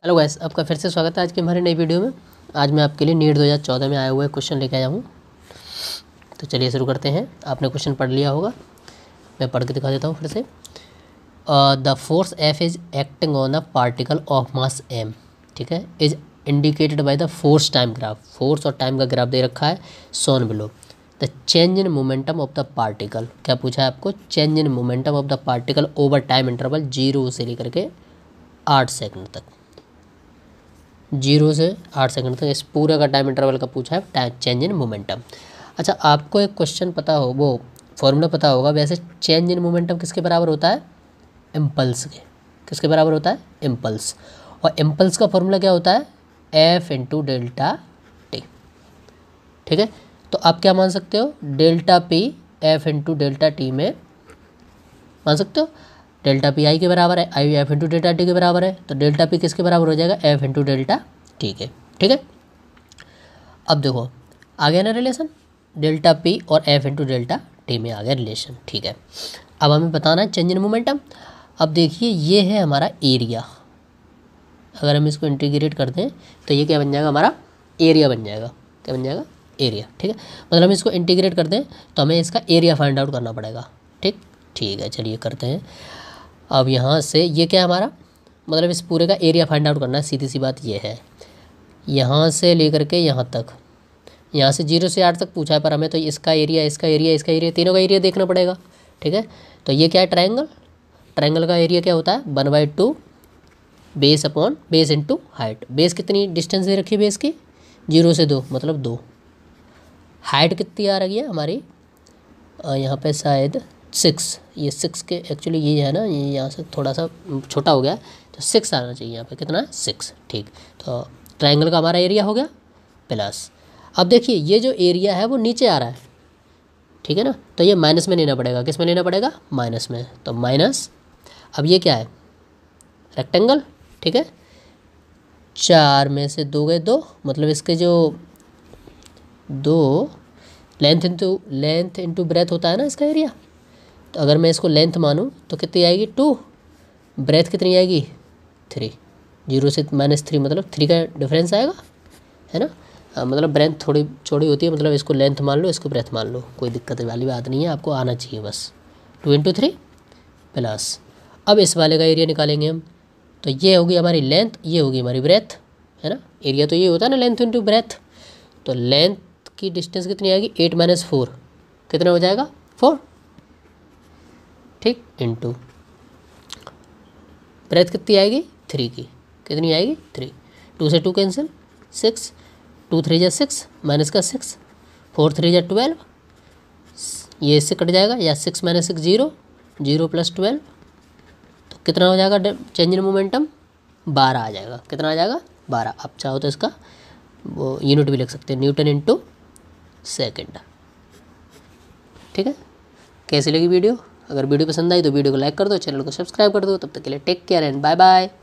hello guys आपका फिर से स्वागत है आज के हमारे नई वीडियो में आज मैं आपके लिए नीट 2014 में आए हुए क्वेश्चन लेके आया हूँ तो चलिए शुरू करते हैं आपने क्वेश्चन पढ़ लिया होगा मैं पढ़ के दिखा देता हूँ फिर से the force F is acting on a particle of mass M ठीक है is indicated by the force time graph force और टाइम का ग्राफ दे रखा है shown below the change in momentum of the particle क्या पूछा है आपको change in momentum of the particle over time interval zero से लेकर के आठ सेकंड तक जीरो से आठ सेकंड तक इस पूरे का टाइम इंटरवल का पूछा है चेंज इन मोमेंटम अच्छा आपको एक क्वेश्चन पता हो वो फॉर्मूला पता होगा वैसे चेंज इन मोमेंटम किसके बराबर होता है इम्पल्स के किसके बराबर होता है इम्पल्स और इम्पल्स का फॉर्मूला क्या होता है एफ इंटू डेल्टा टी ठीक है तो आप क्या मान सकते हो delta P F into delta T में मान सकते हो डेल्टा पी आई के बराबर है I F into delta T के बराबर है तो डेल्टा पी किसके बराबर हो जाएगा एफ इंटू डेल्टा टी के ठीक है अब देखो आ गया ना रिलेशन डेल्टा पी और एफ इंटू डेल्टा टी में आ गया रिलेशन ठीक है अब हमें बताना है चेंज इन मोमेंटम अब देखिए ये है हमारा एरिया अगर हम इसको इंटीग्रेट कर दें तो ये क्या बन जाएगा हमारा एरिया बन जाएगा क्या बन जाएगा एरिया ठीक है मतलब हम इसको इंटीग्रेट करते हैं तो हमें इसका एरिया फाइंड आउट करना पड़ेगा ठीक ठीक है चलिए करते हैं अब यहाँ से ये क्या है हमारा मतलब इस पूरे का एरिया फाइंड आउट करना है सीधी सी बात ये है यहाँ से लेकर के यहाँ तक यहाँ से जीरो से आठ तक पूछा है पर हमें तो इसका एरिया इसका एरिया इसका एरिया तीनों का एरिया देखना पड़ेगा ठीक है तो ये क्या है ट्रायंगल ट्रायंगल का एरिया क्या होता है one by two base upon base into height base कितनी डिस्टेंस दे रखी है बेस की जीरो से दो मतलब दो हाइट कितनी आ रही है हमारी यहाँ पे शायद सिक्स ये सिक्स के एक्चुअली ये है ना ये यहाँ से थोड़ा सा छोटा हो गया तो सिक्स आना चाहिए यहाँ पे कितना है सिक्स ठीक तो ट्राइंगल का हमारा एरिया हो गया प्लस अब देखिए ये जो एरिया है वो नीचे आ रहा है ठीक है ना तो ये माइनस में लेना पड़ेगा किस में लेना पड़ेगा माइनस में तो माइनस अब ये क्या है रेक्टेंगल ठीक है चार में से दो गए दो मतलब इसके जो दो length into length into breadth होता है ना इसका एरिया तो अगर मैं इसको लेंथ मानूँ तो कितनी आएगी टू ब्रेथ कितनी आएगी थ्री जीरो से माइनस थ्री मतलब थ्री का डिफरेंस आएगा है ना आ, हाँ, मतलब ब्रेथ थोड़ी चौड़ी होती है मतलब इसको लेंथ मान लो इसको ब्रेथ मान लो कोई दिक्कत वाली बात नहीं है आपको आना चाहिए बस टू इंटू थ्री प्लस अब इस वाले का एरिया निकालेंगे हम तो ये होगी हमारी लेंथ ये होगी हमारी ब्रेथ है ना एरिया तो ये होता है ना लेंथ इंटू ब्रेथ तो लेंथ की डिस्टेंस कितनी आएगी एट माइनस फोर कितना हो जाएगा फोर ठीक टू ब्रेथ कितनी आएगी थ्री की कितनी आएगी थ्री टू से two cancel six two three या सिक्स माइनस का सिक्स फोर थ्री या ट्वेल्व ये इससे कट जाएगा या six minus six zero zero plus twelve तो कितना हो जाएगा चेंज इन मोमेंटम बारह आ जाएगा कितना आ जाएगा बारह आप चाहो तो इसका वो यूनिट भी लिख सकते हैं न्यूटन इंटू सेकेंड ठीक है कैसी लगी वीडियो अगर वीडियो पसंद आई तो वीडियो को लाइक कर दो चैनल को सब्सक्राइब कर दो तब तक के लिए take care and bye bye